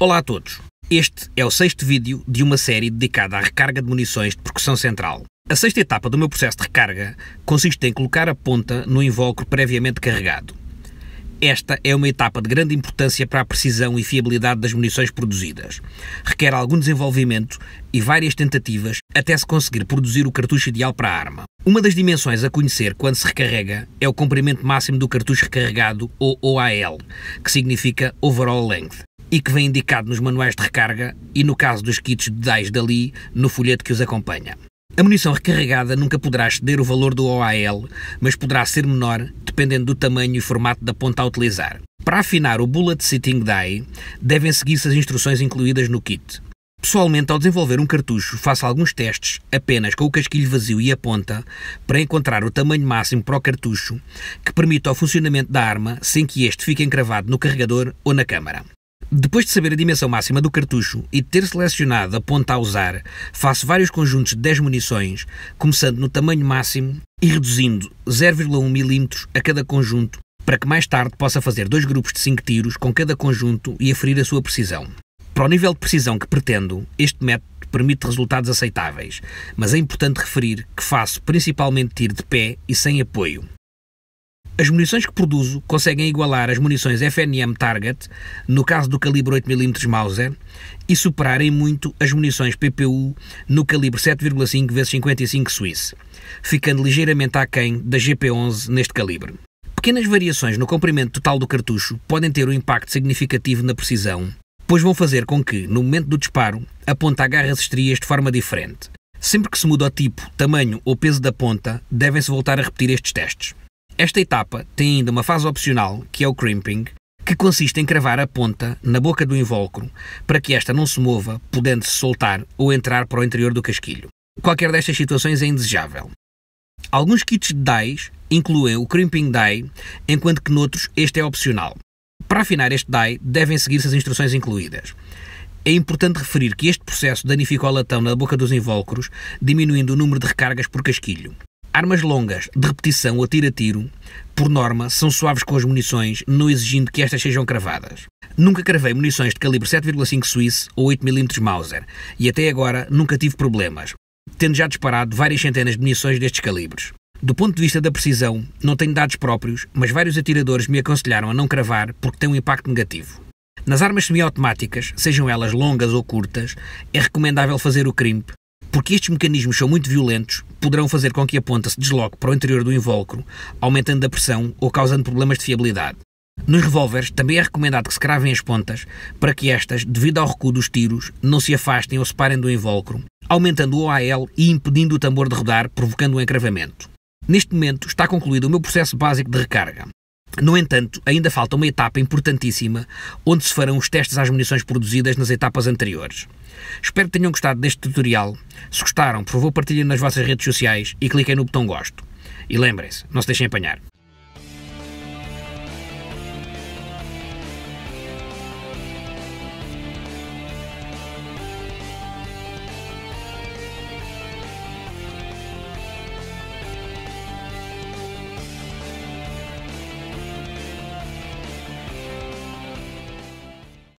Olá a todos. Este é o sexto vídeo de uma série dedicada à recarga de munições de percussão central. A sexta etapa do meu processo de recarga consiste em colocar a ponta no invólucro previamente carregado. Esta é uma etapa de grande importância para a precisão e fiabilidade das munições produzidas. Requer algum desenvolvimento e várias tentativas até se conseguir produzir o cartucho ideal para a arma. Uma das dimensões a conhecer quando se recarrega é o comprimento máximo do cartucho recarregado, ou OAL, que significa Overall Length e que vem indicado nos manuais de recarga e, no caso dos kits de DAIS dali, no folheto que os acompanha. A munição recarregada nunca poderá exceder o valor do OAL, mas poderá ser menor dependendo do tamanho e formato da ponta a utilizar. Para afinar o Bullet Sitting Die, devem seguir-se as instruções incluídas no kit. Pessoalmente, ao desenvolver um cartucho, faço alguns testes apenas com o casquilho vazio e a ponta para encontrar o tamanho máximo para o cartucho que permita o funcionamento da arma sem que este fique encravado no carregador ou na câmara. Depois de saber a dimensão máxima do cartucho e de ter selecionado a ponta a usar, faço vários conjuntos de 10 munições, começando no tamanho máximo e reduzindo 0,1 mm a cada conjunto, para que mais tarde possa fazer dois grupos de 5 tiros com cada conjunto e aferir a sua precisão. Para o nível de precisão que pretendo, este método permite resultados aceitáveis, mas é importante referir que faço principalmente tiro de pé e sem apoio. As munições que produzo conseguem igualar as munições FNM Target, no caso do calibre 8mm Mauser, e superarem muito as munições PPU no calibre 7,5 x 55 Swiss, ficando ligeiramente aquém da GP11 neste calibre. Pequenas variações no comprimento total do cartucho podem ter um impacto significativo na precisão, pois vão fazer com que, no momento do disparo, a ponta agarre as estrias de forma diferente. Sempre que se muda o tipo, tamanho ou peso da ponta, devem-se voltar a repetir estes testes. Esta etapa tem ainda uma fase opcional, que é o crimping, que consiste em cravar a ponta na boca do invólucro para que esta não se mova, podendo se soltar ou entrar para o interior do casquilho. Qualquer destas situações é indesejável. Alguns kits de dies incluem o crimping die, enquanto que noutros este é opcional. Para afinar este die devem seguir-se as instruções incluídas. É importante referir que este processo danifica o latão na boca dos invólucros, diminuindo o número de recargas por casquilho. Armas longas, de repetição ou tiro a tiro, por norma, são suaves com as munições, não exigindo que estas sejam cravadas. Nunca cravei munições de calibre 7,5 Suíço ou 8mm Mauser, e até agora nunca tive problemas, tendo já disparado várias centenas de munições destes calibres. Do ponto de vista da precisão, não tenho dados próprios, mas vários atiradores me aconselharam a não cravar porque tem um impacto negativo. Nas armas semiautomáticas, sejam elas longas ou curtas, é recomendável fazer o crimp, porque estes mecanismos são muito violentos, poderão fazer com que a ponta se desloque para o interior do invólucro, aumentando a pressão ou causando problemas de fiabilidade. Nos revólveres também é recomendado que se cravem as pontas para que estas, devido ao recuo dos tiros, não se afastem ou separem do invólucro, aumentando o OAL e impedindo o tambor de rodar, provocando um encravamento. Neste momento está concluído o meu processo básico de recarga. No entanto, ainda falta uma etapa importantíssima onde se farão os testes às munições produzidas nas etapas anteriores. Espero que tenham gostado deste tutorial. Se gostaram, por favor, partilhem nas vossas redes sociais e cliquem no botão gosto. E lembrem-se, não se deixem apanhar.